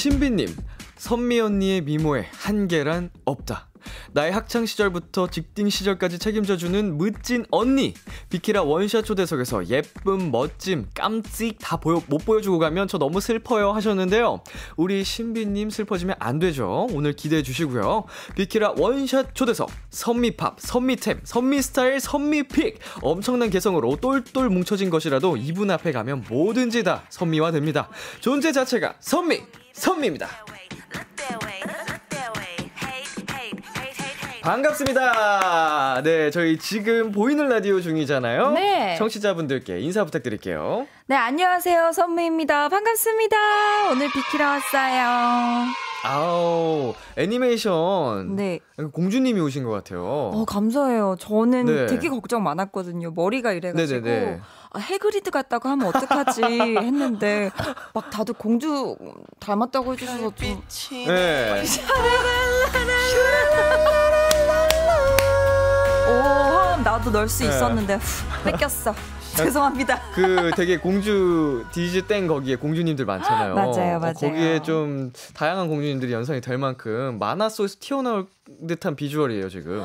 신비님, 선미 언니의 미모에 한계란 없다. 나의 학창 시절부터 직딩 시절까지 책임져주는 멋진 언니 비키라 원샷 초대석에서 예쁨 멋짐 깜찍 다 보여 못 보여주고 가면 저 너무 슬퍼요 하셨는데요 우리 신비님 슬퍼지면 안 되죠 오늘 기대해 주시고요 비키라 원샷 초대석 선미팝 선미템 선미스타일 선미픽 엄청난 개성으로 똘똘 뭉쳐진 것이라도 이분 앞에 가면 뭐든지 다 선미화 됩니다 존재 자체가 선미 선미입니다. 반갑습니다. 네, 저희 지금 보이는 라디오 중이잖아요. 네. 청취자분들께 인사 부탁드릴게요. 네, 안녕하세요. 선미입니다. 반갑습니다. 오늘 비키라 왔어요. 아우, 애니메이션. 네. 공주님이 오신 것 같아요. 어, 감사해요. 저는 네. 되게 걱정 많았거든요. 머리가 이래가지고. 네네네. 아, 해그리드 같다고 하면 어떡하지 했는데 막 다들 공주 닮았다고 해주셔서 좀. 네. 오, 나도 넣을 수 네. 있었는데 후, 뺏겼어. 아, 죄송합니다. 그 되게 공주 디즈 땡 거기에 공주님들 많잖아요. 맞아요, 맞아요. 어, 거기에 좀 다양한 공주님들이 연상이 될 만큼 만화 속에서 튀어나올 듯한 비주얼이에요 지금.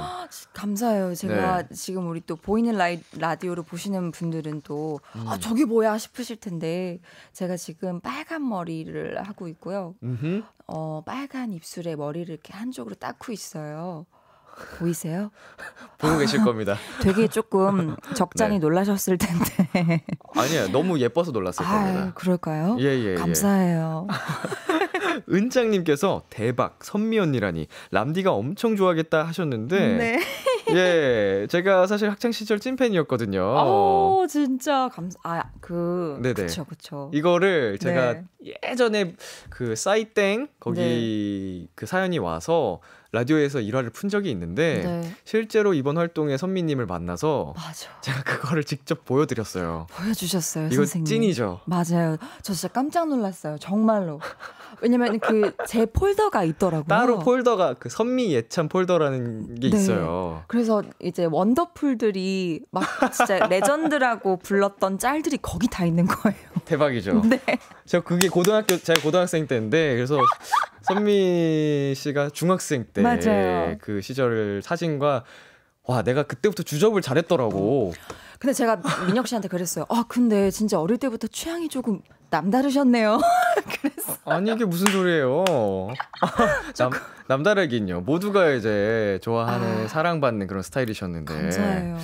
감사해요. 제가 네. 지금 우리 또 보이는 라이, 라디오로 보시는 분들은 또 아, 음. 아, 저기 뭐야 싶으실 텐데 제가 지금 빨간 머리를 하고 있고요. 음흠. 어 빨간 입술에 머리를 이렇게 한쪽으로 닦고 있어요. 보이세요? 보고 계실 겁니다. 되게 조금 적잖이 네. 놀라셨을 텐데. 아니에요. 너무 예뻐서 놀랐을 아유, 겁니다. 그럴까요? 예, 예. 예. 감사해요. 은장님께서 대박, 선미 언니라니. 람디가 엄청 좋아하겠다 하셨는데. 네. 예, 제가 사실 학창 시절 찐팬이었거든요. 어, 진짜 감사. 아, 그 네네. 그쵸, 그쵸. 이거를 네. 제가 네. 예전에 그사이땡 거기 네. 그 사연이 와서 라디오에서 일화를 푼 적이 있는데 네. 실제로 이번 활동에 선미님을 만나서 맞아. 제가 그거를 직접 보여드렸어요. 보여주셨어요, 이거 선생님. 찐이죠. 맞아요. 저 진짜 깜짝 놀랐어요, 정말로. 왜냐면 그 제 폴더가 있더라고요. 따로 폴더가 그 선미 예찬 폴더라는 게 네. 있어요. 그래서 이제 원더풀들이 막 진짜 레전드라고 불렀던 짤들이 거기 다 있는 거예요. 대박이죠. 네. 저 그게 고등학교 제가 고등학생 때인데 그래서 선미 씨가 중학생 때 그 시절을 사진과 와 내가 그때부터 주접을 잘했더라고. 근데 제가 민혁 씨한테 그랬어요. 아 근데 진짜 어릴 때부터 취향이 조금 남다르셨네요. 그래서 아니 이게 무슨 소리예요? 남 남다르긴요. 모두가 이제 좋아하는 아, 사랑받는 그런 스타일이셨는데. 감사해요.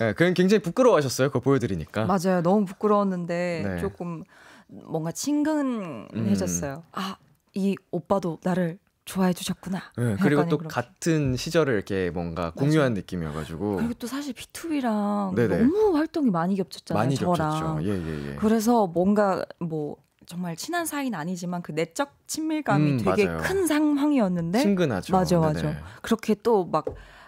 네, 예, 그냥 굉장히 부끄러워하셨어요. 그거 보여드리니까. 맞아요. 너무 부끄러웠는데 네. 조금 뭔가 친근해졌어요. 음. 아이 오빠도 나를 좋아해 주셨구나. 네, 그리고 또 그렇게. 같은 시절을 이렇게 뭔가 공유한 맞아. 느낌이어가지고. 그리고 또 사실 B2B랑 네네. 너무 활동이 많이 겹쳤잖아요. 많이 저랑. 예, 예, 예. 그래서 뭔가 뭐 정말 친한 사이는 아니지만 그 내적 친밀감이 음, 되게 맞아요. 큰 상황이었는데. 친근하죠. 맞아, 네, 맞아. 네네. 그렇게 또 막.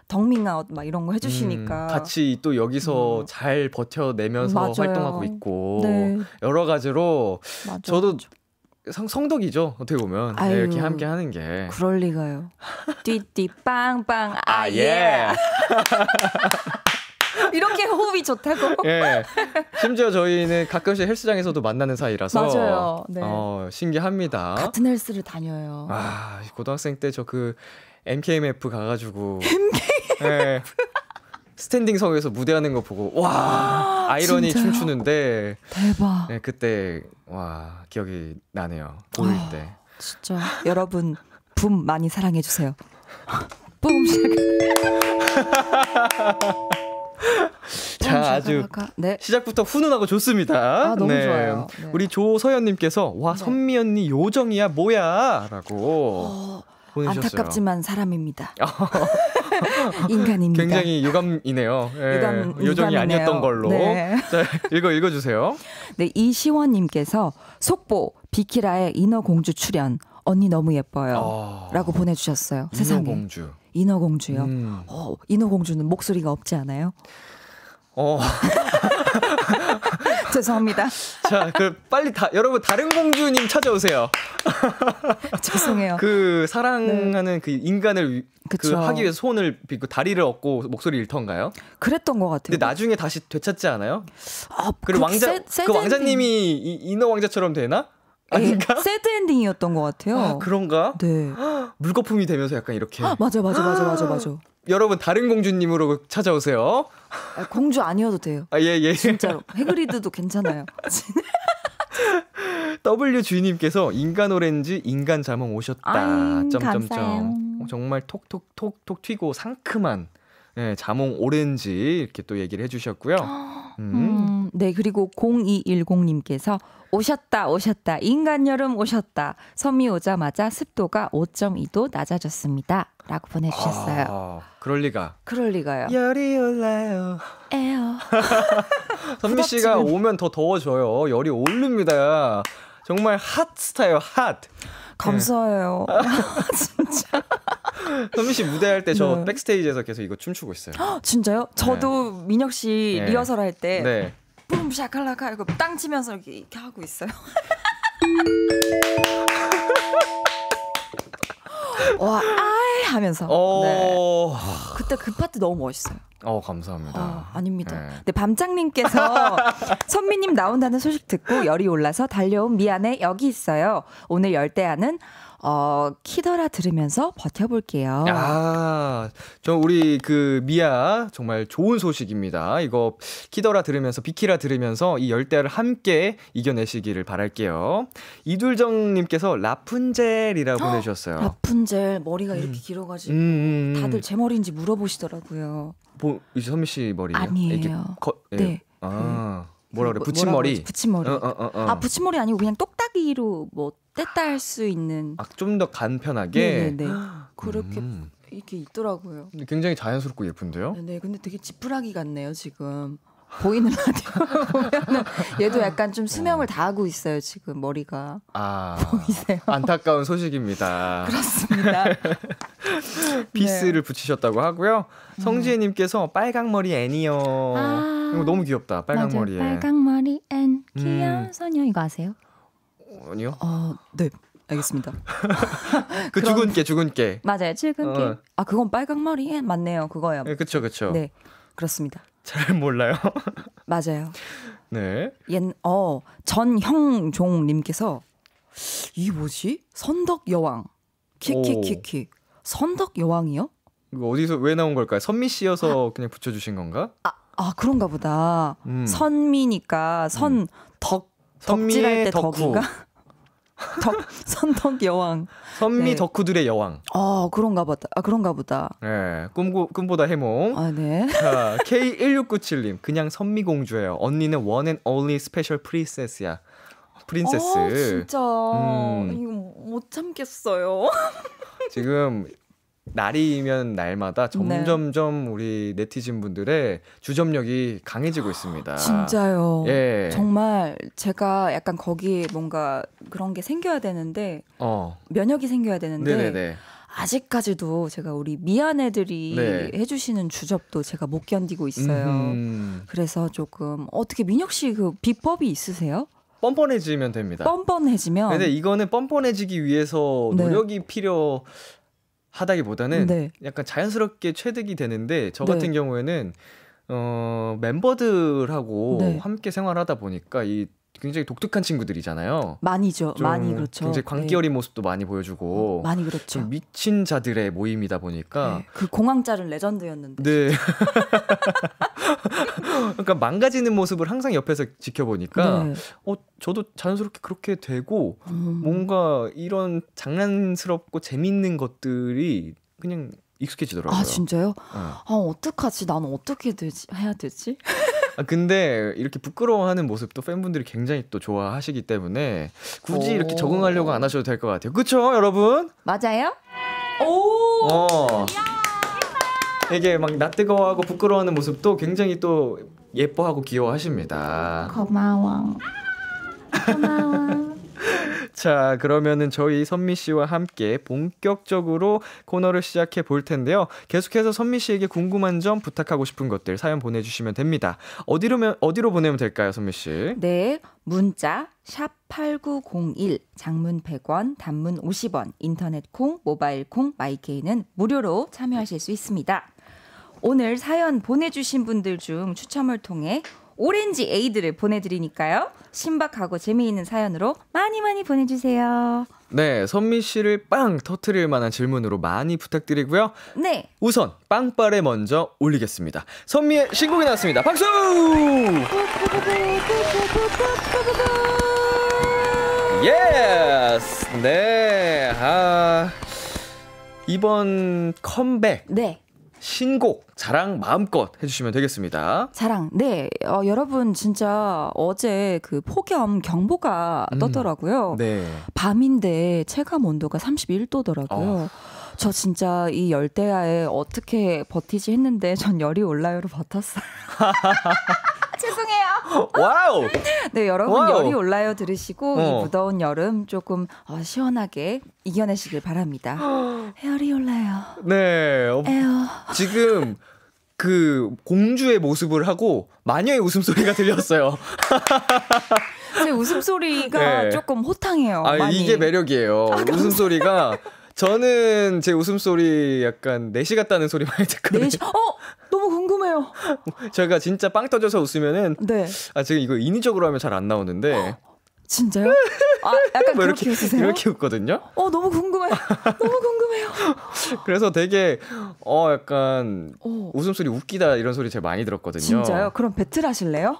덕밍아웃 막 이런 거 음, 해주시니까 음, 같이 또 여기서 음. 잘 버텨내면서 맞아요. 활동하고 있고 네. 여러 가지로 맞아, 저도 맞아. 성, 성덕이죠 어떻게 보면 네, 이렇게 함께 하는 게 그럴 리가요 띠띠 빵빵 아예 아, 예. 이렇게 호흡이 좋다고 예 심지어 저희는 가끔씩 헬스장에서도 만나는 사이라서 맞아요 네. 어, 신기합니다 같은 헬스를 다녀요 아 고등학생 때 저 그 MKMF 가가지고 MKMF 예. 스탠딩 석에서 무대하는 거 보고 와, 아이러니 진짜요? 춤추는데 대박. 네, 그때 와 기억이 나네요. 고일 아, 때. 진짜 여러분 붐 많이 사랑해 주세요. 붐 자, 아주 네. 시작부터 훈훈하고 좋습니다. 아, 너무 네. 좋아요. 네. 우리 조서연님께서 와 네. 선미 언니 요정이야 뭐야라고. 어, 보내셨어요. 안타깝지만 사람입니다. 어. 인간입니다. 굉장히 유감이네요. 예, 유감, 요정이 아니었던 걸로. 네. 자, 읽어 읽어주세요. 네, 이시원님께서 속보 비키라의 인어공주 출연 언니 너무 예뻐요. 아. 라고 보내주셨어요. 세상에. 공주 인어공주요. 음... 어, 인어공주는 목소리가 없지 않아요? 어. 죄송합니다. 자, 그 빨리 다 여러분 다른 공주님 찾아오세요. 죄송해요. 그 사랑하는 네. 그 인간을 그 하기 위해서 손을 빚고 다리를 얻고 목소리 잃던가요? 그랬던 것 같아요. 근데 나중에 다시 되찾지 않아요? 아, 그리고 왕자 세, 세, 그 왕자님이 인어 왕자처럼 되나? 아닌가? 세드 엔딩이었던 것 같아요. 아, 그런가? 네. 물거품이 되면서 약간 이렇게. 맞아, 맞아, 맞아, 맞아, 맞아. 여러분 다른 공주님으로 찾아오세요. 아, 공주 아니어도 돼요. 아, 예, 예. 진짜로. 해그리드도 괜찮아요. W 주인님께서 인간 오렌지 인간 자몽 오셨다. 아이, 점점점. 감사해요. 어, 정말 톡톡톡톡 튀고 상큼한 네, 자몽 오렌지 이렇게 또 얘기를 해주셨고요. 음. 음, 네 그리고 0210님께서 오셨다 오셨다 인간 여름 오셨다 섬이 오자마자 습도가 5.2도 낮아졌습니다. 라고 보내주셨어요. 아, 그럴 리가. 그럴 리가요. 열이 올라요. 에요. 선미 씨가 오면 더 더워져요. 열이 오릅니다. 정말 핫 스타예요. 핫. 감사해요. 네. 진짜. 선미 씨 무대할 때저 네. 백스테이지에서 계속 이거 춤추고 있어요. 진짜요? 저도 네. 민혁 씨 네. 리허설 할때뿜 네. 샤칼라카 이거 땅 치면서 이렇게 하고 있어요. 와, 알 하면서. 어. 네. 그때 그 파트 너무 멋있어요. 어 감사합니다. 아, 아닙니다. 네. 근데 네, 밤장님께서 선미님 나온다는 소식 듣고 열이 올라서 달려온 미안해 여기 있어요. 오늘 열대야는 어, 키더라 들으면서 버텨볼게요. 아, 저 우리 그 미아 정말 좋은 소식입니다. 이거 키더라 들으면서 비키라 들으면서 이 열대를 함께 이겨내시기를 바랄게요. 이둘정님께서 라푼젤이라고 보내주셨어요. 라푼젤 머리가 이렇게 음. 길어가지고 음, 음, 음. 다들 제 머리인지 물어보시더라고요. 뭐 이제 선미 씨 머리 아니에요. 거, 예. 네. 아. 그, 뭐라 그래? 뭐, 붙임머리. 붙임머리. 어, 어, 어, 어, 아, 붙임머리 아니고 그냥 똑딱이로 뭐 뗐다 할 수 있는 아, 좀더 간편하게 네네 그렇게 음. 이렇게 있더라고요. 굉장히 자연스럽고 예쁜데요? 네, 네, 근데 되게 지푸라기 같네요 지금 보이는 라디오 보면 얘도 약간 좀 수명을 어. 다하고 있어요 지금 머리가 아, 보이세요? 안타까운 소식입니다. 그렇습니다. 비스를 네. 붙이셨다고 하고요. 음. 성지혜님께서 빨강 머리 애니요. 아~ 이거 너무 귀엽다. 빨강 머리에. 빨강 머리 앤 귀여운 음. 소녀 이거 아세요? 아니요? 어, 네. 알겠습니다. 그 그럼, 죽은 깨 죽은 깨. 맞아요. 죽은 어. 깨. 아, 그건 빨강 머리 맞네요. 그거요. 예, 그렇죠. 그렇죠. 네. 그렇습니다. 잘 몰라요. 맞아요. 네. 옛 어, 전형종 님께서 이 뭐지? 선덕 여왕. 키키키키. 선덕 여왕이요? 이거 어디서 왜 나온 걸까요? 선미 씨여서 아. 그냥 붙여 주신 건가? 아, 아 그런가 보다. 음. 선미니까 선 음. 덕. 덕질할 때 덕후. 덕인가? 덕, 선덕 여왕. 선미 네. 덕후들의 여왕. 어, 그런가 보다. 아, 그런가 보다. 예. 네, 꿈고, 꿈보다 해몽. 아, 네. 자, K1697님. 그냥 선미공주예요. 언니는 원앤 올리 스페셜 프리세스야. 프린세스. 어, 진짜. 음. 이거 못 참겠어요. 지금 날이면 날마다 네. 점점점 네. 우리 네티즌 분들의 주점력이 강해지고 있습니다. 진짜요. 예. 정말 제가 약간 거기에 뭔가 그런 게 생겨야 되는데 어. 면역이 생겨야 되는데 네네네. 아직까지도 제가 우리 미안 애들이 네. 해주시는 주접도 제가 못 견디고 있어요. 음. 그래서 조금 어떻게 민혁 씨 그 비법이 있으세요? 뻔뻔해지면 됩니다. 뻔뻔해지면. 근데 이거는 뻔뻔해지기 위해서 네. 노력이 네. 필요. 하다기보다는 네. 약간 자연스럽게 체득이 되는데 저 네. 같은 경우에는 어 멤버들하고 네. 함께 생활하다 보니까 이 굉장히 독특한 친구들이잖아요. 많이죠. 많이 그렇죠. 굉장히 광기 어린 네. 모습도 많이 보여주고 음, 많이 그렇죠. 미친 자들의 모임이다 보니까 네. 그공황자를 레전드였는데. 네. 그러니까 망가지는 모습을 항상 옆에서 지켜보니까 네. 어 저도 자연스럽게 그렇게 되고 음. 뭔가 이런 장난스럽고 재밌는 것들이 그냥 익숙해지더라고요. 아 진짜요? 네. 아 어떡하지? 난 어떻게 되지? 해야 되지? 아, 근데 이렇게 부끄러워하는 모습도 팬분들이 굉장히 또 좋아하시기 때문에 굳이 오. 이렇게 적응하려고 안 하셔도 될 것 같아요. 그쵸 여러분? 맞아요? 오. 어. 이게 막 낯뜨거워하고 부끄러워하는 모습도 굉장히 또 예뻐하고 귀여워하십니다. 고마워. 고마워. 자, 그러면은 저희 선미 씨와 함께 본격적으로 코너를 시작해 볼 텐데요. 계속해서 선미 씨에게 궁금한 점, 부탁하고 싶은 것들 사연 보내주시면 됩니다. 어디로, 면 어디로 보내면 될까요, 선미 씨? 네. 문자 샵8901 장문 100원 단문 50원 인터넷 콩 모바일 콩 마이케이는 무료로 참여하실 수 있습니다. 오늘 사연 보내주신 분들 중 추첨을 통해 오렌지 에이드를 보내드리니까요. 신박하고 재미있는 사연으로 많이 많이 보내주세요. 네, 선미 씨를 빵 터트릴 만한 질문으로 많이 부탁드리고요. 네. 우선 빵빨에 먼저 올리겠습니다. 선미의 신곡이 나왔습니다. 박수! 예스! 네. 아. 이번 컴백. 네. 신곡 자랑 마음껏 해주시면 되겠습니다. 자랑. 네. 어, 여러분 진짜 어제 그 폭염 경보가 음. 떴더라고요. 네. 밤인데 체감 온도가 31도더라고요. 어. 저 진짜 이 열대야에 어떻게 버티지 했는데 전 열이 올라요로 버텼어요. 죄송해요. 와우. 네, 여러분 와우. 열이 올라요 들으시고 어. 이 무더운 여름 조금 어, 시원하게 이겨내시길 바랍니다. 열이 올라요. 네. 에어. 지금 그 공주의 모습을 하고 마녀의 웃음소리가 들렸어요. 제 웃음소리가 네. 조금 호탕해요. 아, 이게 매력이에요. 아, 웃음소리가 저는 제 웃음소리 약간 4시 같다는 소리 많이 듣거든요. 4시? 어! 너무 궁금해요. 제가 진짜 빵 터져서 웃으면은 네. 아, 지금 이거 인위적으로 하면 잘 안 나오는데 진짜요? 아, 약간 뭐 이렇게 웃으세요? 이렇게 웃거든요. 어, 너무 궁금해. 너무 궁금해요. 그래서 되게 어 약간 오. 어. 웃음소리 웃기다 이런 소리 제가 많이 들었거든요. 진짜요? 그럼 배틀 하실래요?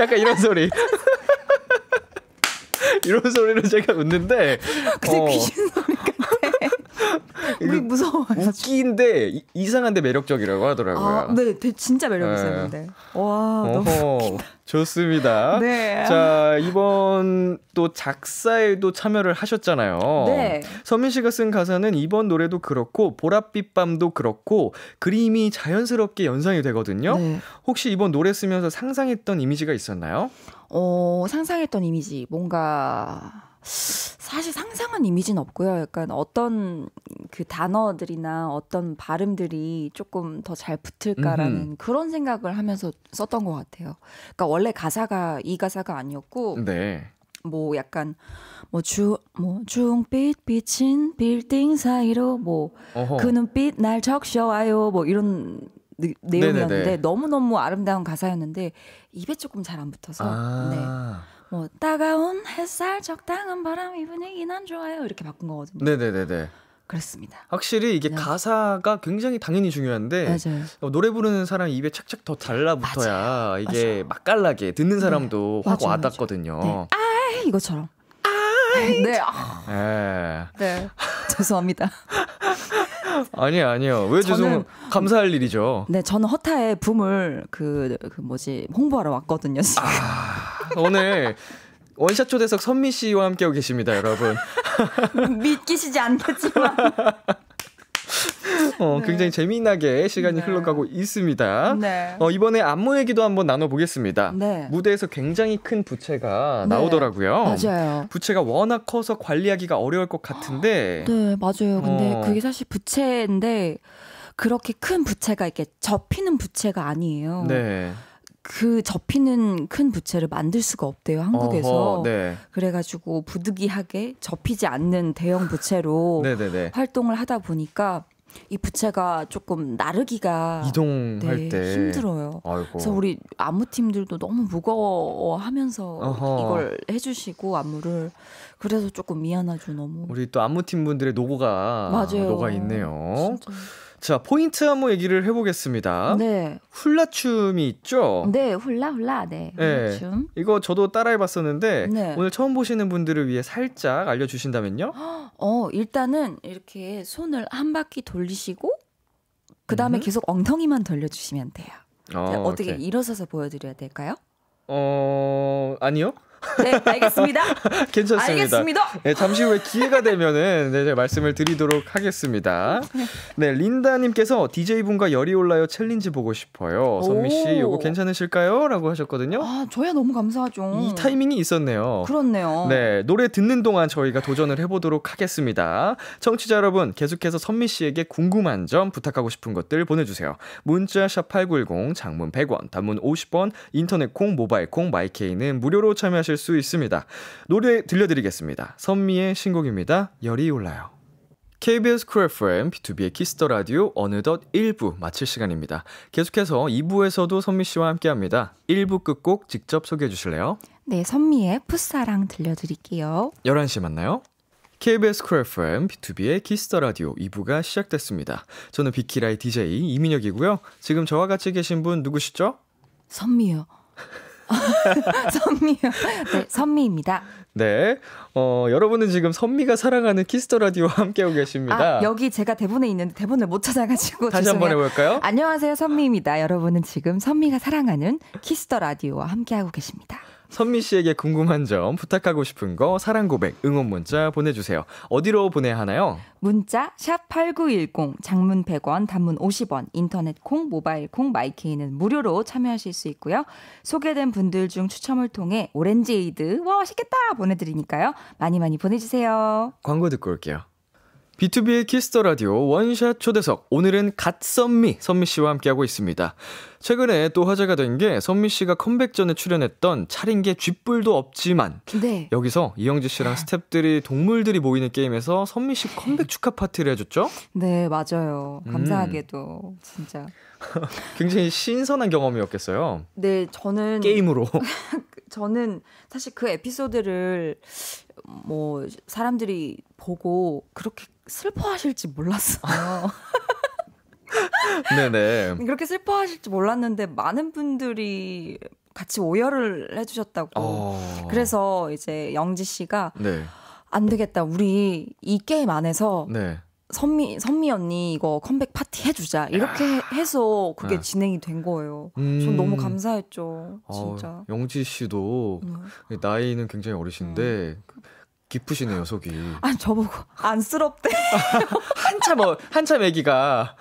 약간 이런 소리. 이런 소리를 제가 웃는데 근데 어. 귀신 소리 같아. 우리 무서워요. 웃기데 이, 이상한데 매력적이라고 하더라고요. 아, 네, 되게 진짜 매력 있었는데. 네. 와, 어허, 너무 웃기다. 좋습니다. 네. 자, 이번 또 작사에도 참여를 하셨잖아요. 네. 서민 씨가 쓴 가사는 이번 노래도 그렇고 보랏빛 밤도 그렇고 그림이 자연스럽게 연상이 되거든요. 네. 혹시 이번 노래 쓰면서 상상했던 이미지가 있었나요? 어, 상상했던 이미지 뭔가 사실 상상한 이미지는 없고요. 약간 어떤 그 단어들이나 어떤 발음들이 조금 더 잘 붙을까라는 음흠. 그런 생각을 하면서 썼던 것 같아요. 그러니까 원래 가사가 이 가사가 아니었고 네. 뭐 약간 뭐주뭐 주 중빛 뭐 비친 빌딩 사이로 뭐그 눈빛 날 적셔와요 뭐 이런 내용이었는데 너무너무 아름다운 가사였는데 입에 조금 잘 안 붙어서 아. 네. 뭐 따가운 햇살 적당한 바람 이 분위기 난 좋아요 이렇게 바꾼 거거든요. 네네네네. 그렇습니다. 확실히 이게 네. 가사가 굉장히 당연히 중요한데 맞아요. 어, 노래 부르는 사람 입에 착착 더 달라붙어야 맞아요. 이게 맞아요. 맛깔나게 듣는 네. 사람도 네. 확 와닿거든요. 네. 아 이거처럼. 아 네. 아. 네. 네. 네. 죄송합니다. 아니요, 아니요. 왜 죄송? 감사할 일이죠. 네, 저는 허타의 붐을 그, 그 뭐지 홍보하러 왔거든요. 아, 오늘 원샷 초대석 선미 씨와 함께하고 계십니다, 여러분. 믿기시지 않겠지만. 어, 네. 굉장히 재미나게 시간이 네. 흘러가고 있습니다. 네. 어, 이번에 안무 얘기도 한번 나눠보겠습니다. 네. 무대에서 굉장히 큰 부채가 네. 나오더라고요. 맞아요. 부채가 워낙 커서 관리하기가 어려울 것 같은데. 아, 네, 맞아요. 근데 어. 그게 사실 부채인데 그렇게 큰 부채가 이렇게 접히는 부채가 아니에요. 네. 그 접히는 큰 부채를 만들 수가 없대요 한국에서 네. 그래가지고 부득이하게 접히지 않는 대형 부채로 활동을 하다 보니까 이 부채가 조금 나르기가 이동할 네, 때 힘들어요. 아이고. 그래서 우리 안무 팀들도 너무 무거워하면서 어허. 이걸 해주시고 안무를 그래서 조금 미안하죠 너무. 우리 또 안무 팀 분들의 노고가 맞아요. 노가 있네요. 진짜. 자, 포인트 안무 얘기를 해보겠습니다. 네. 훌라춤이 있죠? 네, 훌라, 훌라, 네. 네. 훌라춤. 네, 이거 저도 따라해봤었는데, 네. 오늘 처음 보시는 분들을 위해 살짝 알려주신다면요? 어, 일단은 이렇게 손을 한 바퀴 돌리시고, 그 다음에 음. 계속 엉덩이만 돌려주시면 돼요. 어, 어떻게 오케이. 일어서서 보여드려야 될까요? 어, 아니요. 네, 알겠습니다. 괜찮습니다. 알겠습니다. 네, 잠시 후에 기회가 되면은 네, 제가 말씀을 드리도록 하겠습니다. 네, 네 린다님께서 DJ분과 열이 올라요 챌린지 보고 싶어요. 선미씨, 요거 괜찮으실까요? 라고 하셨거든요. 아, 저야 너무 감사하죠. 이 타이밍이 있었네요. 그렇네요. 네, 노래 듣는 동안 저희가 도전을 해보도록 하겠습니다. 청취자 여러분, 계속해서 선미씨에게 궁금한 점, 부탁하고 싶은 것들 보내주세요. 문자 샵8910, 장문 100원, 단문 50원, 인터넷 콩, 모바일 콩, 마이케이는 무료로 참여하실 만나실 수 있습니다. 노래 들려드리겠습니다. 선미의 신곡입니다. 열이 올라요. KBS 쿨 FM, B2B의 키스터 라디오, 어느덧 1부 마칠 시간입니다. 계속해서 2부에서도 선미 씨와 함께 합니다. 1부 끝곡 직접 소개해 주실래요? 네, 선미의 풋사랑 들려드릴게요. 11시 만나요. KBS 쿨 FM, B2B의 키스터 라디오 2부가 시작됐습니다. 저는 비키라의 DJ 이민혁이고요. 지금 저와 같이 계신 분 누구시죠? 선미요. 선미요. 네, 선미입니다. 네. 어, 여러분은 지금 선미가 사랑하는 키스터 라디오와 함께하고 계십니다. 아, 여기 제가 대본에 있는데 대본을 못 찾아가지고. 다시 한번 해볼까요? 안녕하세요. 선미입니다. 여러분은 지금 선미가 사랑하는 키스터 라디오와 함께하고 계십니다. 선미 씨에게 궁금한 점, 부탁하고 싶은 거, 사랑 고백, 응원 문자 보내주세요. 어디로 보내야 하나요? 문자 샵 #8910 장문 100원, 단문 50원, 인터넷 콩, 모바일 콩, 마이케이는 무료로 참여하실 수 있고요. 소개된 분들 중 추첨을 통해 오렌지에이드 와 맛있겠다 보내드리니까요. 많이 많이 보내주세요. 광고 듣고 올게요. B2B의 키스터 라디오 원샷 초대석. 오늘은 갓선미 선미 씨와 함께하고 있습니다. 최근에 또 화제가 된 게 선미 씨가 컴백 전에 출연했던 차린 게 쥐뿔도 없지만 네. 여기서 이영지 씨랑 아. 스탭들이 동물들이 모이는 게임에서 선미 씨 컴백 축하 파티를 해줬죠? 네 맞아요. 음. 감사하게도 음. 진짜 굉장히 신선한 경험이었겠어요. 네 저는 게임으로 저는 사실 그 에피소드를 뭐 사람들이 보고 그렇게 슬퍼하실지 몰랐어요. 아. 네네. 그렇게 슬퍼하실지 몰랐는데 많은 분들이 같이 오열을 해주셨다고. 어... 그래서 이제 영지 씨가 네. 안 되겠다. 우리 이 게임 안에서 네. 선미 선미 언니 이거 컴백 파티 해주자 이렇게 아. 해서 그게 네. 진행이 된 거예요. 음. 전 너무 감사했죠, 어, 진짜. 아, 영지 씨도 음. 나이는 굉장히 어리신데 음. 기쁘시네요 속이. 아 저보고 안쓰럽대. 한참 어, 한참 애기가.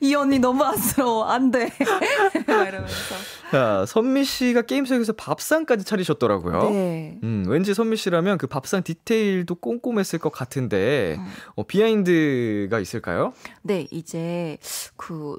이 언니 너무 안쓰러워. 안 돼. 막 이러면서. 자, 선미 씨가 게임 속에서 밥상까지 차리셨더라고요. 네. 음, 왠지 선미 씨라면 그 밥상 디테일도 꼼꼼했을 것 같은데, 음. 어, 비하인드가 있을까요? 네, 이제 그,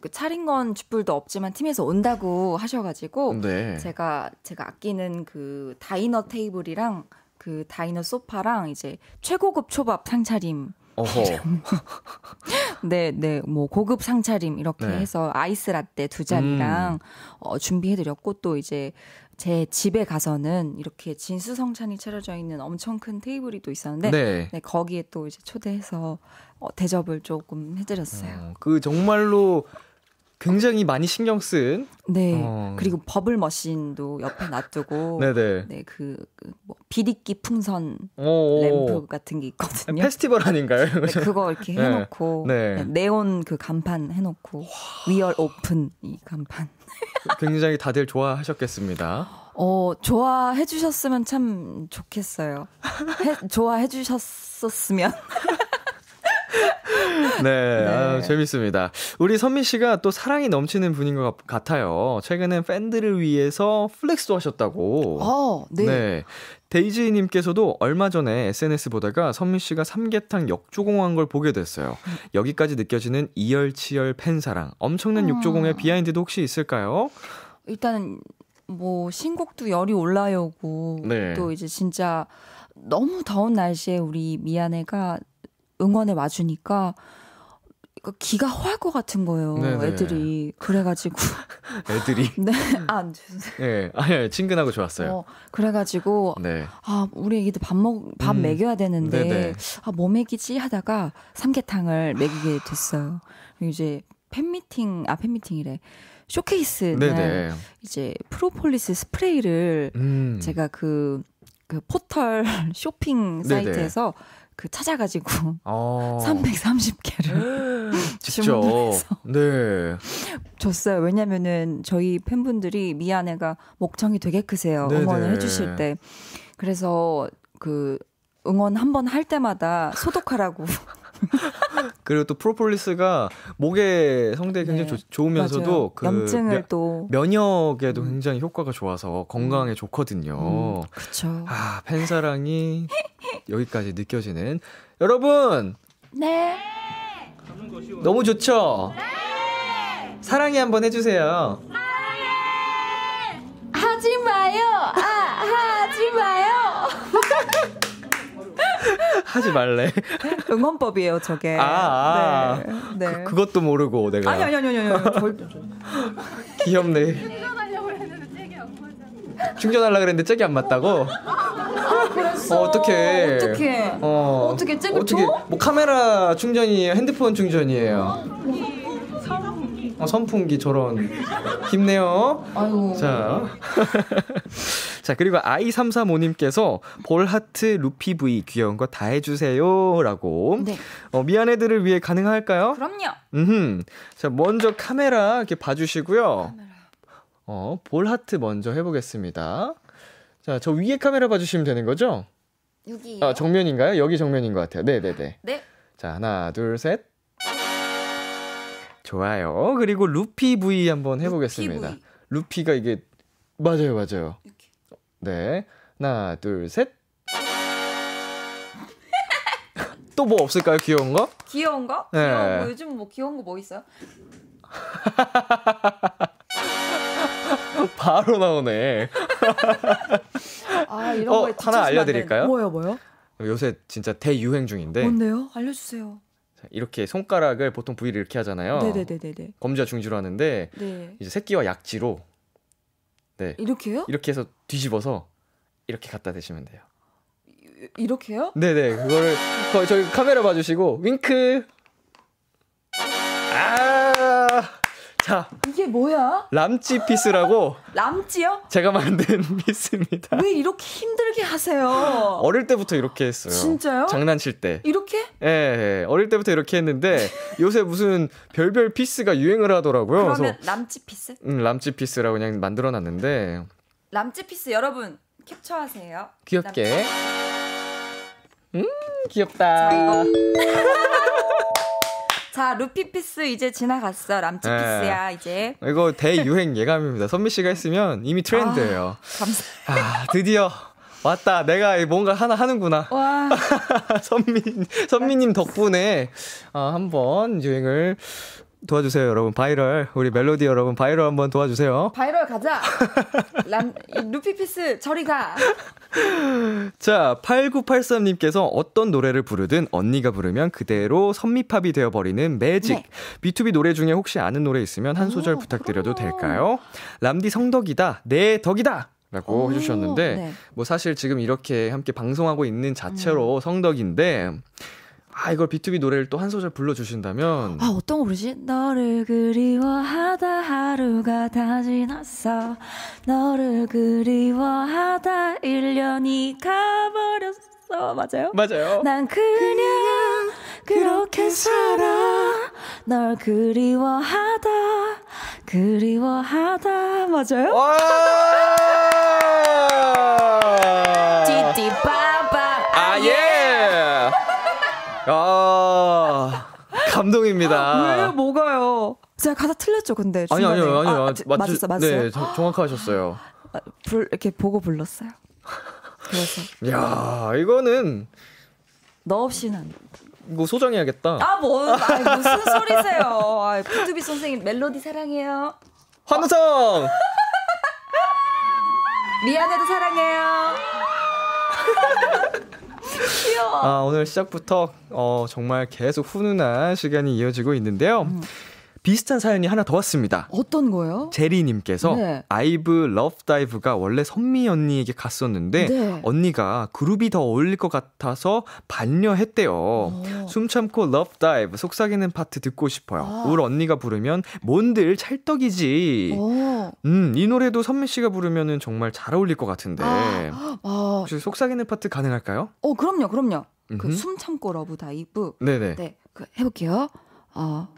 그 차린 건 쥐뿔도 없지만 팀에서 온다고 하셔가지고 네. 제가 제가 아끼는 그 다이너 테이블이랑 그 다이너 소파랑 이제 최고급 초밥 상차림 네, 네, 뭐 고급 상차림 이렇게 네. 해서 아이스 라떼 두 잔이랑 음. 어, 준비해드렸고 또 이제 제 집에 가서는 이렇게 진수성찬이 차려져 있는 엄청 큰 테이블이 또 있었는데 네. 네, 거기에 또 이제 초대해서 어, 대접을 조금 해드렸어요. 어, 그 정말로 굉장히 많이 신경 쓴. 네. 어. 그리고 버블 머신도 옆에 놔두고. 네네. 네, 그, 그 뭐, 비리기 풍선 오오. 램프 같은 게 있거든요. 페스티벌 아닌가요? 네, 그거 이렇게 네. 해놓고. 네. 네. 온그 간판 해놓고. 위얼 오픈 이 간판. 굉장히 다들 좋아하셨겠습니다. 어, 좋아해 주셨으면 참 좋겠어요. 해, 좋아해 주셨었으면. 네, 네. 아, 네. 재밌습니다. 우리 선미 씨가 또 사랑이 넘치는 분인 것 같아요. 최근엔 팬들을 위해서 플렉스도 하셨다고. 어, 네. 네. 데이지님께서도 얼마 전에 SNS 보다가 선미 씨가 삼계탕 역조공한 걸 보게 됐어요. 여기까지 느껴지는 이열치열 팬 사랑. 엄청난 음. 육조공의 비하인드도 혹시 있을까요? 일단 뭐 신곡도 열이 올라오고 네. 또 이제 진짜 너무 더운 날씨에 우리 미안해가 응원에 와주니까 그러니까 기가 허할 것 같은 거예요. 네네. 네. 애들이 그래가지고 애들이 네아 죄송해요. 네. 아니 예. 아, 예. 친근하고 좋았어요. 어, 그래가지고 네. 아 우리 애기도 밥 먹밥 음. 먹여야 되는데 네, 네. 아뭐 먹이지 하다가 삼계탕을 먹이게 됐어요. 이제 팬미팅 아 팬미팅이래 쇼케이스 날 이제 프로폴리스 스프레이를 음. 제가 그, 그 포털 쇼핑 사이트에서 네네. 그 찾아가지고 어. 아. 330개를 직접 네 줬어요. 왜냐면은 저희 팬분들이 미안해가 목청이 되게 크세요. 네네. 응원을 해주실 때 그래서 그 응원 한번 할 때마다 소독하라고 그리고 또 프로폴리스가 목에 성대에 굉장히 네. 조, 좋으면서도 그 염증을 면, 또 면역에도 음. 굉장히 효과가 좋아서 건강에 좋거든요. 음, 그렇죠. 아, 팬사랑이 여기까지 느껴지는 여러분. 네. 너무 좋죠? 네. 사랑이 한번 해 주세요. 사랑해. 하지 마. 하지 말래. 응원법이에요, 저게. 아, 아. 네. 그, 네. 그, 것도 모르고 내가. 아니, 아니, 아니, 아니. 아니. 절... 귀엽네. 충전하려고 했는데 잭이 안 맞아. 충전하려고 그는데 잭이 안 맞다고? 아, 어 어, 떡해 어떡해. 어. 어떻게 잭을 어떻게, 줘? 뭐 카메라 충전이에요, 핸드폰 충전이에요. 선풍기. 어, 선풍기 저런. 힘내요. 아유. 자. 자, 그리고 아이3 3 5님께서 볼하트 루피 브이 귀여운 거 다 해주세요. 라고. 네. 어, 미안해들을 위해 가능할까요? 그럼요. 음 자, 먼저 카메라 이렇게 봐주시고요. 카메라. 어, 볼하트 먼저 해보겠습니다. 자, 저 위에 카메라 봐주시면 되는 거죠? 여기. 아, 정면인가요? 여기 정면인 것 같아요. 네 네네. 네. 자, 하나, 둘, 셋. 좋아요. 그리고 루피 V 한번 해보겠습니다. 루피 v. 루피가 이게 맞아요, 맞아요. 네. 하나, 둘, 셋. 또 뭐 없을까요? 귀여운 거? 귀여운 거? 네. 귀여운 거. 요즘 뭐 귀여운 거 뭐 있어요? 바로 나오네. 아, 이런 어, 거에 하나 알려드릴까요? 뭐요, 뭐요? 요새 진짜 대유행 중인데. 뭔데요? 알려주세요. 이렇게 손가락을 보통 부위를 이렇게 하잖아요. 네네네네. 검지와 중지로 하는데 네. 이제 새끼와 약지로 네. 이렇게요? 이렇게 해서 뒤집어서 이렇게 갖다 대시면 돼요. 이, 렇게요 네네 그거를 저희 카메라 봐주시고 윙크. 아 자. 이게 뭐야? 람찌 피스라고. 람찌요? 제가 만든 피스입니다. 왜 이렇게 힘들게 하세요? 어릴 때부터 이렇게 했어요. 진짜요? 장난칠 때. 이렇게? 예, 예. 어릴 때부터 이렇게 했는데 요새 무슨 별별 피스가 유행을 하더라고요. 그러면 람찌 피스? 음, 람찌 피스라고 그냥 만들어 놨는데. 람찌 피스 여러분 캡처하세요. 귀엽게. 람찌. 음, 귀엽다. 자, 루피피스 이제 지나갔어. 람치피스야, 네. 이제. 이거 대유행 예감입니다. 선미 씨가 했으면 이미 트렌드예요. 아, 감사합니다. 아, 드디어 왔다. 내가 뭔가 하나 하는구나. 와. 선미 선미님 덕분에 아, 한번 유행을 도와주세요, 여러분. 바이럴. 우리 멜로디 여러분, 바이럴 한번 도와주세요. 바이럴 가자! 람, 루피피스, 저리 가! 자, 8983님께서 어떤 노래를 부르든 언니가 부르면 그대로 선미팝이 되어버리는 매직. 네. B2B 노래 중에 혹시 아는 노래 있으면 한 소절 오, 부탁드려도 그럼요. 될까요? 람디 성덕이다. 내 덕이다! 라고 오, 해주셨는데, 네. 뭐 사실 지금 이렇게 함께 방송하고 있는 자체로 음. 성덕인데, 아 이걸 비투비 노래를 또 한 소절 불러주신다면 아 어떤 거 부르지? 너를 그리워하다 하루가 다 지났어 너를 그리워하다 1년이 가버렸어 맞아요? 맞아요 난 그냥 그렇게 살아 널 그리워하다 그리워하다 맞아요? 와 띠띠빠 아 감동입니다. 아, 왜요? 뭐가요? 제가 가사 틀렸죠, 근데. 아니, 아니 아니요, 아니요. 아, 맞, 맞았어, 맞았어 네, 정확하셨어요. 아, 불, 이렇게 보고 불렀어요. 그래서. 야 이거는. 너 없이는. 뭐 소장해야겠다. 아, 뭐, 아이, 무슨 소리세요. 푸투비 선생님 멜로디 사랑해요. 환우성! 미안해도 사랑해요. 귀여워. 아, 오늘 시작부터 어, 정말 계속 훈훈한 시간이 이어지고 있는데요. 음. 비슷한 사연이 하나 더 왔습니다. 어떤 거요? 제리님께서 네. 아이브 러브 다이브가 원래 선미 언니에게 갔었는데 네. 언니가 그룹이 더 어울릴 것 같아서 반려했대요. 오. 어. 숨 참고 러브 다이브 속삭이는 파트 듣고 싶어요. 아. 울 언니가 부르면 뭔들 찰떡이지. 어. 음, 이 노래도 선미 씨가 부르면 정말 잘 어울릴 것 같은데. 아. 아. 혹시 속삭이는 파트 가능할까요? 어, 그럼요, 그럼요. 그숨 참고 러브 다이브. 네네. 네, 그 해볼게요. 어.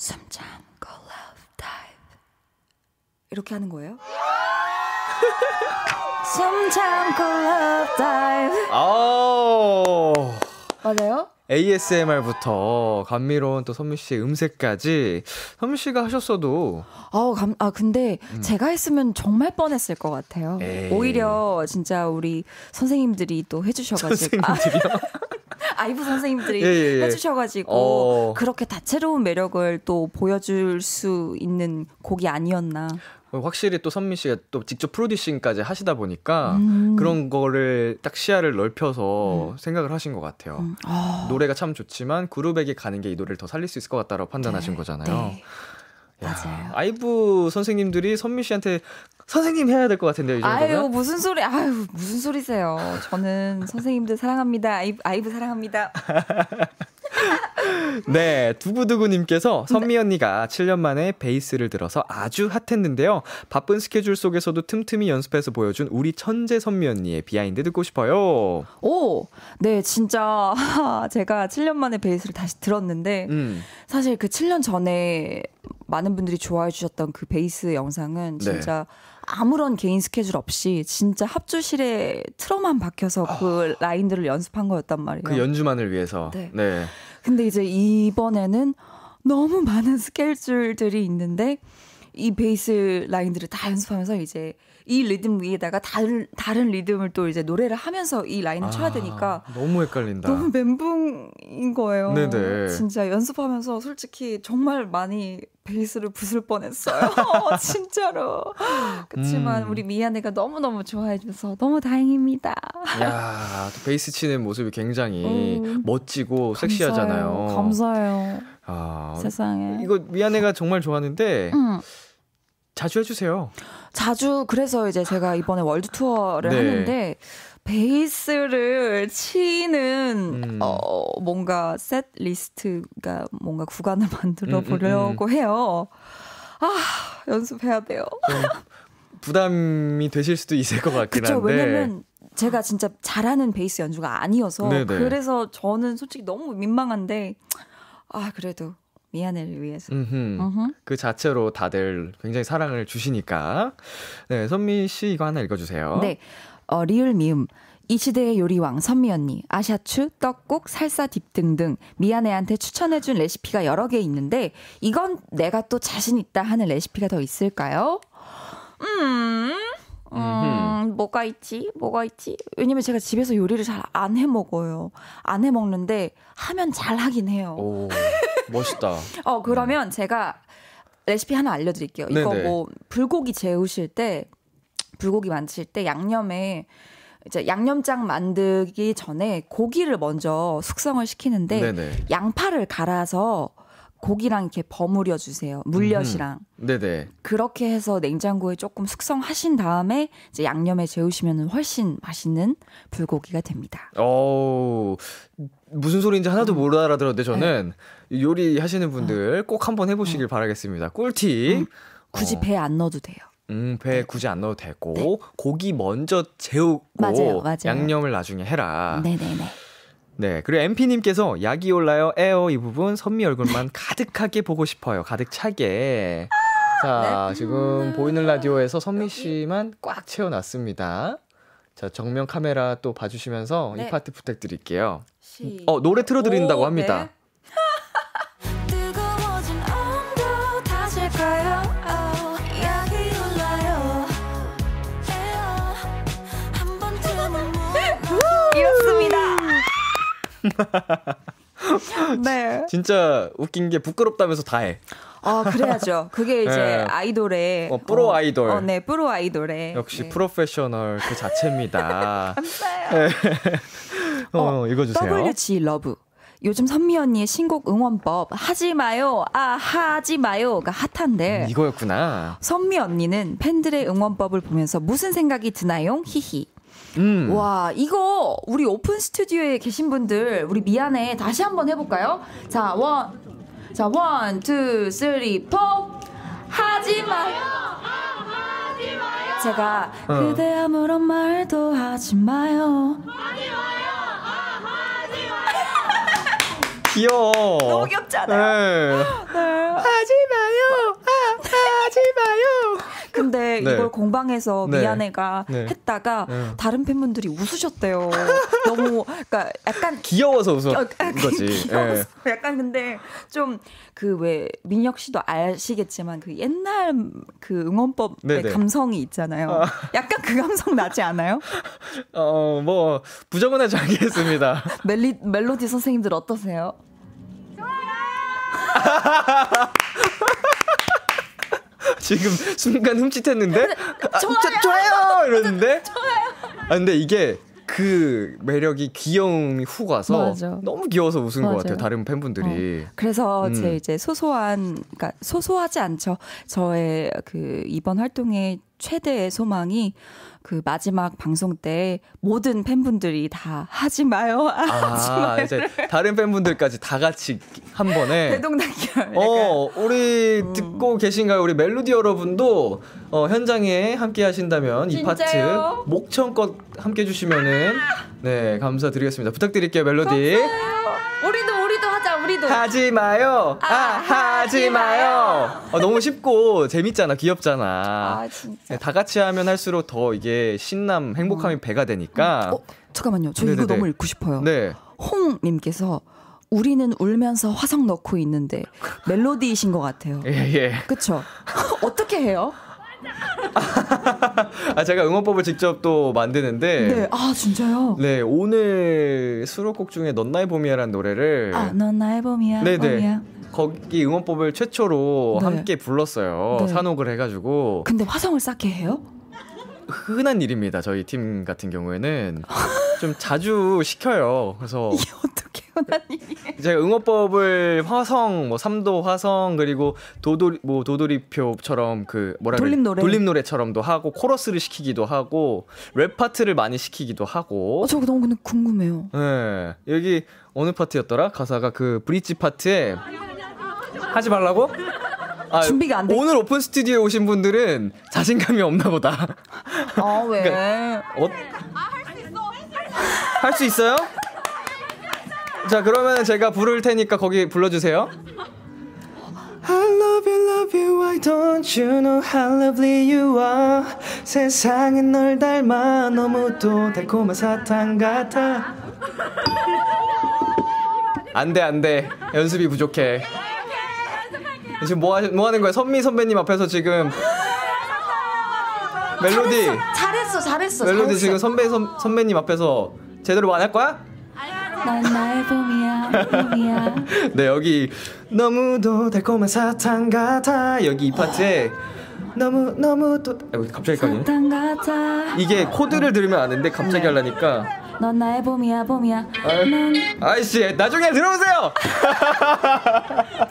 숨참 go love dive 이렇게 하는 거예요? 숨참 go love dive 아 맞아요? ASMR부터 감미로운 또 선미 씨의 음색까지 선미 씨가 하셨어도 어, 감, 아 근데 음. 제가 했으면 정말 뻔했을 것 같아요. 에이. 오히려 진짜 우리 선생님들이 또 해주셔가지고 아이브 선생님들이 예, 예, 예. 해주셔가지고 어. 그렇게 다채로운 매력을 또 보여줄 수 있는 곡이 아니었나. 확실히 또 선미 씨가 또 직접 프로듀싱까지 하시다 보니까 음. 그런 거를 딱 시야를 넓혀서 음. 생각을 하신 것 같아요. 음. 어. 노래가 참 좋지만 그룹에게 가는 게 이 노래를 더 살릴 수 있을 것 같다라고 판단하신 네. 거잖아요. 네. 야, 맞아요. 아이브 선생님들이 선미 씨한테 선생님 해야 될 것 같은데요. 이정 아유 무슨 소리? 아유 무슨 소리세요? 저는 선생님들 사랑합니다. 아이브, 아이브 사랑합니다. 네, 두구두구님께서 선미 네. 언니가 7년 만에 베이스를 들어서 아주 핫했는데요. 바쁜 스케줄 속에서도 틈틈이 연습해서 보여준 우리 천재 선미 언니의 비하인드 듣고 싶어요. 오, 네, 진짜 제가 7년 만에 베이스를 다시 들었는데 음. 사실 그 7년 전에 많은 분들이 좋아해 주셨던 그 베이스 영상은 네. 진짜 네. 아무런 개인 스케줄 없이 진짜 합주실에 틀어만 박혀서 그 어... 라인들을 연습한 거였단 말이에요. 그 연주만을 위해서. 네. 네. 근데 이제 이번에는 너무 많은 스케줄들이 있는데 이 베이스 라인들을 다 연습하면서 이제 이 리듬 위에다가 다른 다른 리듬을 또 이제 노래를 하면서 이 라인을 아, 쳐야 되니까 너무 헷갈린다. 너무 멘붕인 거예요. 네네. 진짜 연습하면서 솔직히 정말 많이 베이스를 부술 뻔했어요. 진짜로. 그렇지만 음. 우리 미안해가 너무너무 좋아해줘서 너무 다행입니다. 야, 또 베이스 치는 모습이 굉장히 오, 멋지고 감사해요. 섹시하잖아요. 감사해요. 아, 세상에. 이거 미안해가 정말 좋아하는데 음. 자주 해주세요. 자주 그래서 이제 제가 이번에 월드 투어를 네. 하는데 베이스를 치는 음. 어, 뭔가 셋 리스트가 뭔가 구간을 만들어 음, 음, 보려고 음, 음, 해요. 아 연습해야 돼요. 부담이 되실 수도 있을 것 같긴 그쵸, 한데. 왜냐면 제가 진짜 잘하는 베이스 연주가 아니어서 네네. 그래서 저는 솔직히 너무 민망한데 아 그래도 미안해를 위해서. 음흠. 그 자체로 다들 굉장히 사랑을 주시니까. 네, 선미 씨 이거 하나 읽어주세요. 네. 어, 리을 미음. 이 시대의 요리왕 선미 언니, 아샤추, 떡국, 살사 딥 등등 미안해한테 추천해준 레시피가 여러 개 있는데 이건 내가 또 자신 있다 하는 레시피가 더 있을까요? 음, 음 뭐가 있지? 뭐가 있지? 왜냐면 제가 집에서 요리를 잘 안 해 먹어요. 안 해 먹는데 하면 잘 하긴 해요. 멋있다. 어, 그러면 음. 제가 레시피 하나 알려드릴게요. 네네. 이거 뭐 불고기 재우실 때 불고기 만드실 때 양념에 이제 양념장 만들기 전에 고기를 먼저 숙성을 시키는데 네네. 양파를 갈아서 고기랑 이렇게 버무려 주세요. 물엿이랑. 음. 네네. 그렇게 해서 냉장고에 조금 숙성하신 다음에 이제 양념에 재우시면 훨씬 맛있는 불고기가 됩니다. 어, 무슨 소리인지 하나도 음. 못 알아들었는데 저는 네. 요리 하시는 분들 어. 꼭 한번 해보시길 어. 바라겠습니다. 꿀팁. 음. 어. 굳이 어. 배안 넣어도 돼요. 음, 배 네. 굳이 안 넣어도 되고 네. 고기 먼저 재우고 맞아요, 맞아요. 양념을 나중에 해라. 네네네. 네 그리고 MP님께서 약이 올라요 에어 이 부분 선미 얼굴만 가득하게 보고 싶어요 가득 차게 아, 자 네. 지금 보이는 라디오에서 선미 씨만 꽉 채워놨습니다 자 정면 카메라 또 봐주시면서 네. 이 파트 부탁드릴게요 어, 노래 틀어드린다고 오, 합니다. 네. 네. 진짜 웃긴 게 부끄럽다면서 다 해. 어, 그래야죠. 그게 이제 네. 아이돌의 어, 프로 어, 아이돌. 어, 네, 프로 아이돌의 역시 네. 프로페셔널 그 자체입니다. 감사해요. 네. 어, 어, 읽어주세요. WG 러브. 요즘 선미 언니의 신곡 응원법 하지 마요 아 하지 마요가 핫한데 음, 이거였구나. 선미 언니는 팬들의 응원법을 보면서 무슨 생각이 드나요? 히히. 음. 와, 이거 우리 오픈 스튜디오에 계신 분들 우리 미안해 다시 한번 해볼까요? 자, 원, 자, 원, 투, 쓰리, 포. 하지 마요. 제가 어. 그대 아무런 말도 하지 마요. 하지 마요. 귀여워. 너무 귀엽지 않아요? 네. 아, 네. 하지 마요. 아, 하지 마요. 근데 네. 이걸 공방에서 네. 미안해가 네. 했다가 네. 다른 팬분들이 웃으셨대요. 너무 그러니까 약간 귀여워서 웃어 어, 아, 거지. 네. 귀여워서 약간 근데 좀 그 왜 민혁 씨도 아시겠지만 그 옛날 그 응원법의 감성이 있잖아요. 아. 약간 그 감성 나지 않아요? 어뭐 부정은 하지 않겠습니다. 멜리, 멜로디 선생님들 어떠세요? 지금 순간 흠칫했는데 아, 아 좋아요. 저, 좋아요 이러는데 아, 좋아요. 아 근데 이게 그 매력이 귀여움이 훅 와서 맞아. 너무 귀여워서 웃은 맞아요. 것 같아요. 다른 팬분들이. 어. 그래서 음. 제 이제 소소한 그러니까 소소하지 않죠. 저의 그 이번 활동에 최대의 소망이 그 마지막 방송 때 모든 팬분들이 다 하지 마요. 아, 하지 마요. 이제 다른 팬분들까지 다 같이 한 번에 대동단결. 어, 우리 음. 듣고 계신가요? 우리 멜로디 여러분도 어, 현장에 함께 하신다면 진짜요? 파트 목청껏 함께 해 주시면은 네, 감사드리겠습니다. 부탁드릴게요, 멜로디. 감사해요. 우리도 우리도 우리도 하지 마요. 아, 아 하지 마요. 아, 너무 쉽고 재밌잖아. 귀엽잖아. 아, 네, 진짜. 다 같이 하면 할수록 더 이게 신남, 행복함이 어. 배가 되니까. 음. 어, 잠깐만요. 저 네네네. 네, 이거 네. 너무 읽고 싶어요. 네. 홍 님께서 우리는 울면서 화성 넣고 있는데 멜로디이신 것 같아요. 예, 예. 그쵸? 어떻게 해요? 아, 아, 제가 응원법을 직접 또 만드는데. 네, 아, 진짜요? 네, 오늘 수록곡 중에 넌 나의 봄이야라는 노래를. 아, 넌 나의 봄이야. 네네. 네. 거기 응원법을 최초로 네. 함께 불렀어요. 네. 산옥을 해가지고. 근데 화성을 쌓게 해요? 흔한 일입니다. 저희 팀 같은 경우에는 좀 자주 시켜요. 그래서 뻔한 얘 제가 응어법을 화성, 뭐 삼도 화성 그리고 도돌 뭐 도돌이표처럼 그 뭐라 돌림 그래? 노래 돌림 노래처럼도 하고 코러스를 시키기도 하고 랩 파트를 많이 시키기도 하고. 어, 저거 너무 근데 궁금해요. 네 여기 어느 파트였더라? 가사가 그 브릿지 파트에 하지 말라고? 아, 준비가 안 돼. 오늘 오픈 스튜디오에 오신 분들은 자신감이 없나 보다. 아 왜? 그러니까, 어, 아, 할수 있어요? 자 그러면 제가 부를 테니까 거기 불러주세요. I love you, love you, why don't you know how lovely you are? 세상은 널 닮아 너무도 달콤한 사탕 같아. 안돼 안돼 연습이 부족해. 지금 뭐, 하, 뭐 하는 거야? 선미 선배님 앞에서 지금 멜로디 잘했어 잘했어, 멜로디 잘했어. 지금 선배 선, 선배님 앞에서 제대로 뭐 안할 거야? 난 나의 봄이야, 봄이야. 네, 여기 너무도 달콤한 사탕 같아. 여기 이 파트에 너무 너무 또 아, 갑자기 까지 이게 코드를 들으면 아는데 갑자기 네. 하려니까 넌 나의 봄이야 봄이야 아, 이씨 나중에 들어보세요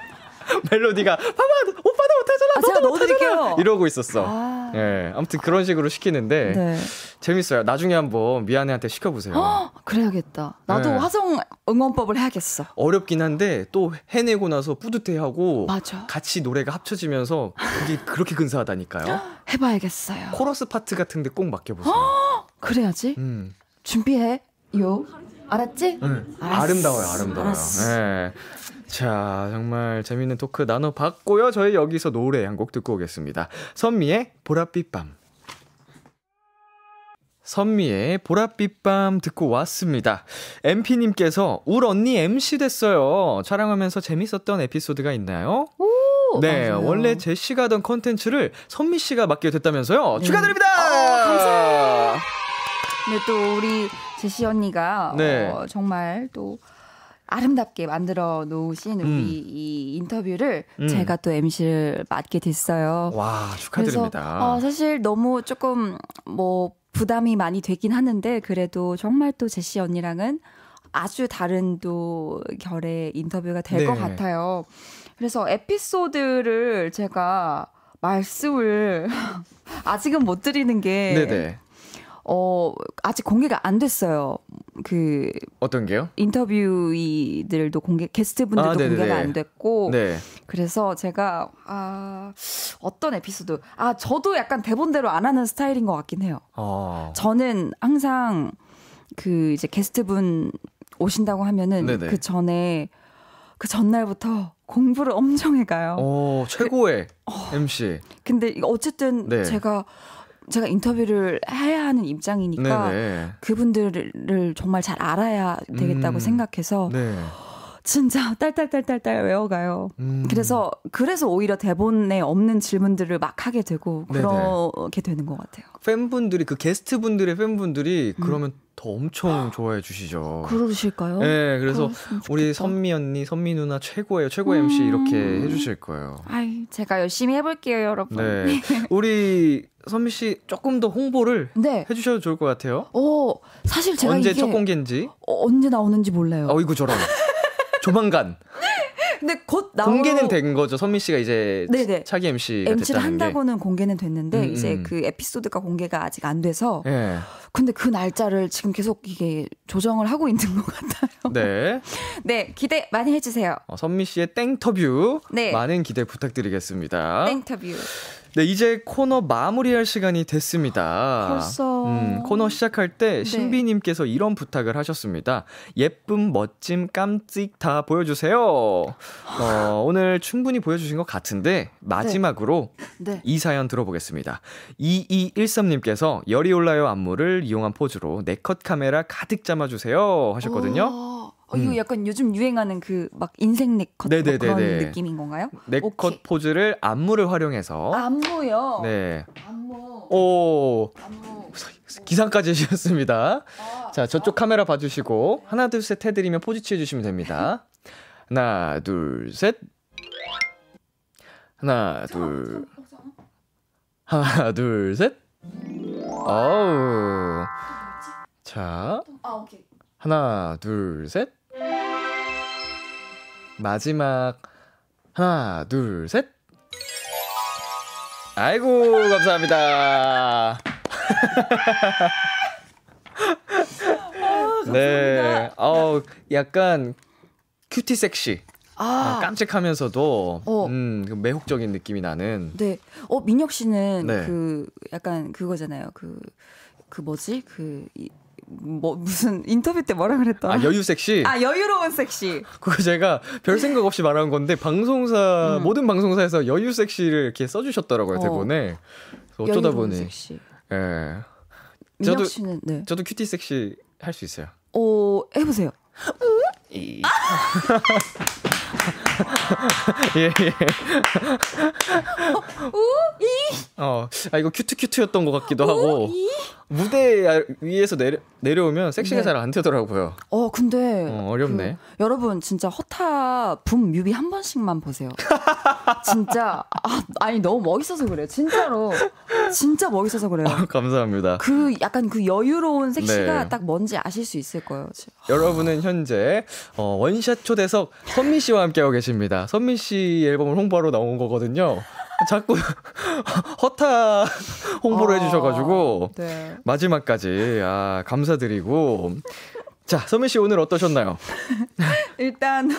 멜로디가 봐봐 오빠도 못하잖아 아, 너도 못하잖아 이러고 있었어. 아. 예 아무튼 그런 식으로 시키는데 네. 재밌어요. 나중에 한번 미안해한테 시켜보세요. 헉, 아, 그래야겠다. 나도 네. 화성 응원법을 해야겠어. 어렵긴 한데 또 해내고 나서 뿌듯해하고 맞아. 같이 노래가 합쳐지면서 그게 그렇게 근사하다니까요. 해봐야겠어요. 코러스 파트 같은데 꼭 맡겨보세요. 헉, 그래야지. 음. 준비해 요. 알았지? 응. 네. 아름다워요, 아름다워요. 예. 네. 자, 정말 재밌는 토크 나눠봤고요. 저희 여기서 노래 한 곡 듣고 오겠습니다. 선미의 보랏빛 밤. 선미의 보랏빛 밤 듣고 왔습니다. MP님께서 울 언니 MC 됐어요. 촬영하면서 재밌었던 에피소드가 있나요? 네, 맞아요. 원래 제시가 하던 컨텐츠를 선미 씨가 맡게 됐다면서요? 네. 축하드립니다! 어, 감사해요. 근데 또 우리 제시 언니가 네. 어, 정말 또 아름답게 만들어 놓으신 음. 우리 이 인터뷰를 음. 제가 또 MC를 맡게 됐어요. 와, 축하드립니다. 그래서, 어, 사실 너무 조금 뭐 부담이 많이 되긴 하는데 그래도 정말 또 제시 언니랑은 아주 다른 또 결의 인터뷰가 될것 네. 같아요. 그래서 에피소드를 제가 말씀을 아직은 못 드리는 게 네네. 어, 아직 공개가 안 됐어요. 그 어떤 게요? 인터뷰이들도 공개 게스트분들도 아, 공개가 안 됐고 네. 그래서 제가 아 어떤 에피소드 아 저도 약간 대본대로 안 하는 스타일인 것 같긴 해요. 아. 저는 항상 그 이제 게스트분 오신다고 하면은 네네. 그 전에 그 전날부터 공부를 엄청 해가요. 오, 최고의 그, 어, MC. 근데 어쨌든 네. 제가 제가 인터뷰를 해야 하는 입장이니까 네네. 그분들을 정말 잘 알아야 되겠다고 음. 생각해서 네. 진짜 딸딸딸딸딸 외워가요. 음. 그래서 그래서 오히려 대본에 없는 질문들을 막 하게 되고 그렇게 되는 것 같아요. 팬분들이 그 게스트 분들의 팬분들이 음. 그러면 더 엄청 좋아해 주시죠. 그러실까요? 네, 그래서 우리 선미 언니, 선미 누나 최고예요, 최고의 음. MC 이렇게 해주실 거예요. 아이, 제가 열심히 해볼게요, 여러분. 네, 우리 선미 씨 조금 더 홍보를 네. 해주셔도 좋을 것 같아요. 어 사실 제가 언제 첫 공개인지, 어, 언제 나오는지 몰라요. 어, 이거 저라 조만간. 근데 곧 나올 공개는 된 거죠. 선미 씨가 이제 네네. 차기 MC가 MC를 한다고는 공개는 됐는데 음, 이제 음. 그 에피소드가 공개가 아직 안 돼서 예. 근데 그 날짜를 지금 계속 이게 조정을 하고 있는 것 같아요. 네. 네, 기대 많이 해 주세요. 어, 선미 씨의 땡터뷰 네. 많은 기대 부탁드리겠습니다. 땡터뷰. 네, 이제 코너 마무리할 시간이 됐습니다. 벌써. 음, 코너 시작할 때 네. 신비님께서 네. 이런 부탁을 하셨습니다. 예쁨, 멋짐, 깜찍 다 보여주세요. 어, 오늘 충분히 보여주신 것 같은데, 마지막으로 네. 네. 이 사연 들어보겠습니다. 2213님께서 열이 올라요 안무를 이용한 포즈로 네컷 카메라 가득 잡아주세요 하셨거든요. 오. 어, 이거 음. 약간 요즘 유행하는 그 막 인생 네컷 뭐 그런 느낌인 건가요? 네컷 오케이. 포즈를 안무를 활용해서 아, 안무요. 네. 안무. 오. 안무. 기상까지 해주셨습니다. 아, 자 저쪽 아. 카메라 봐주시고 하나 둘 셋 해드리면 포즈 취해주시면 됩니다. 하나 둘 셋. 하나 둘. 하나 둘 셋. 어우. 자. 아 오케이. 하나, 둘, 셋. 마지막 하나 둘 셋. 아이고 감사합니다. 아, 네, 어 약간 큐티 섹시. 아, 아 깜찍하면서도 어. 음, 그 매혹적인 느낌이 나는. 네, 어 민혁 씨는 네. 그 약간 그거잖아요. 그그 그 뭐지 그. 이, 뭐 무슨 인터뷰 때 뭐라 그랬더라? 아 여유 섹시. 아 여유로운 섹시. 그거 제가 별 생각 없이 말한 건데 방송사 음. 모든 방송사에서 여유 섹시를 이렇게 써주셨더라고요 어. 대본에 어쩌다 보니. 섹시. 예. 저도 씨는, 네. 저도 큐티 섹시 할 수 있어요. 어 해보세요. 아! 예, 예. 어, 우, 이. 어, 아, 이거 큐트 큐트였던 것 같기도 우, 어, 하고. 이? 무대 위에서 내려, 내려오면 섹시가 네. 잘안 되더라고요. 어, 근데. 어, 렵네 그, 여러분, 진짜 허타 붐 뮤비 한 번씩만 보세요. 진짜. 아, 아니 너무 멋있어서 그래요. 진짜로. 진짜 멋있어서 그래요. 아, 감사합니다. 그 약간 그 여유로운 섹시가 네. 딱 뭔지 아실 수 있을 거예요. 여러분은 현재 어, 원샷 초대석 선미 씨와 함께하고 계십니다. 선미 씨 앨범을 홍보하러 나온 거거든요. 자꾸 허타 홍보를 아, 해주셔가지고 네. 마지막까지 아 감사드리고 자, 서민 씨 오늘 어떠셨나요? 일단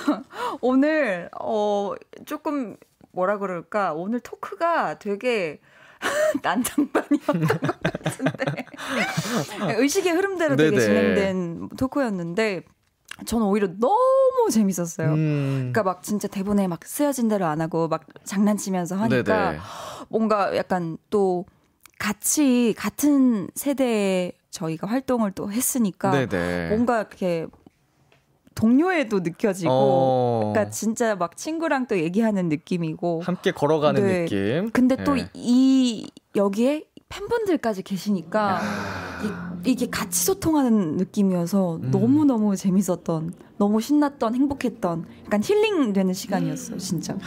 오늘 어 조금 뭐라 그럴까? 오늘 토크가 되게 난장판이었던 것 같은데 의식의 흐름대로 네네. 진행된 토크였는데 저는 오히려 너무 재밌었어요. 음. 그러니까 막 진짜 대본에 막 쓰여진 대로 안 하고 막 장난치면서 하니까 네네. 뭔가 약간 또 같이 같은 세대에 저희가 활동을 또 했으니까 네네. 뭔가 이렇게 동료에도 느껴지고, 어... 그러니까 진짜 막 친구랑 또 얘기하는 느낌이고 함께 걸어가는 네. 느낌. 근데 또이 네. 여기에 팬분들까지 계시니까 이, 게 같이 소통하는 느낌이어서 음. 너무 너무 재밌었던 너무 신났던 행복했던 약간 힐링되는 시간이었어요 음. 진짜.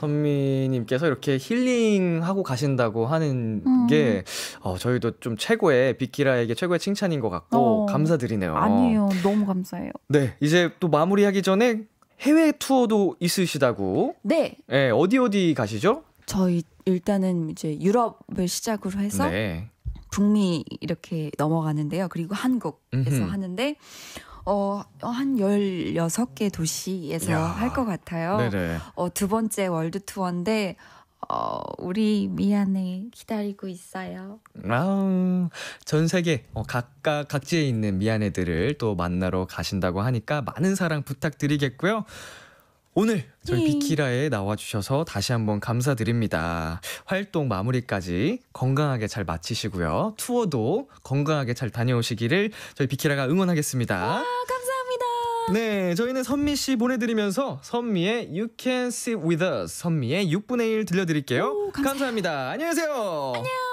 선미님께서 이렇게 힐링하고 가신다고 하는 음. 게 어, 저희도 좀 최고의 비키라에게 최고의 칭찬인 것 같고 어. 감사드리네요. 아니에요, 너무 감사해요. 네, 이제 또 마무리하기 전에 해외 투어도 있으시다고. 네. 네, 어디 어디 가시죠? 저희 일단은 이제 유럽을 시작으로 해서 네. 북미 이렇게 넘어가는데요. 그리고 한국에서 음흠. 하는데 어, 한 16개 도시에서 할 것 같아요. 어, 두 번째 월드 투어인데 어, 우리 미안해 기다리고 있어요. 아전 세계 어, 각각 각지에 있는 미안해들을 또 만나러 가신다고 하니까 많은 사랑 부탁드리겠고요. 오늘 저희 예. 비키라에 나와주셔서 다시 한번 감사드립니다. 활동 마무리까지 건강하게 잘 마치시고요. 투어도 건강하게 잘 다녀오시기를 저희 비키라가 응원하겠습니다. 와, 감사합니다. 네, 저희는 선미 씨 보내드리면서 선미의 You Can Sit With Us, 선미의 6분의 1 들려드릴게요. 오, 감사합니다. 안녕히 계세요. 안녕.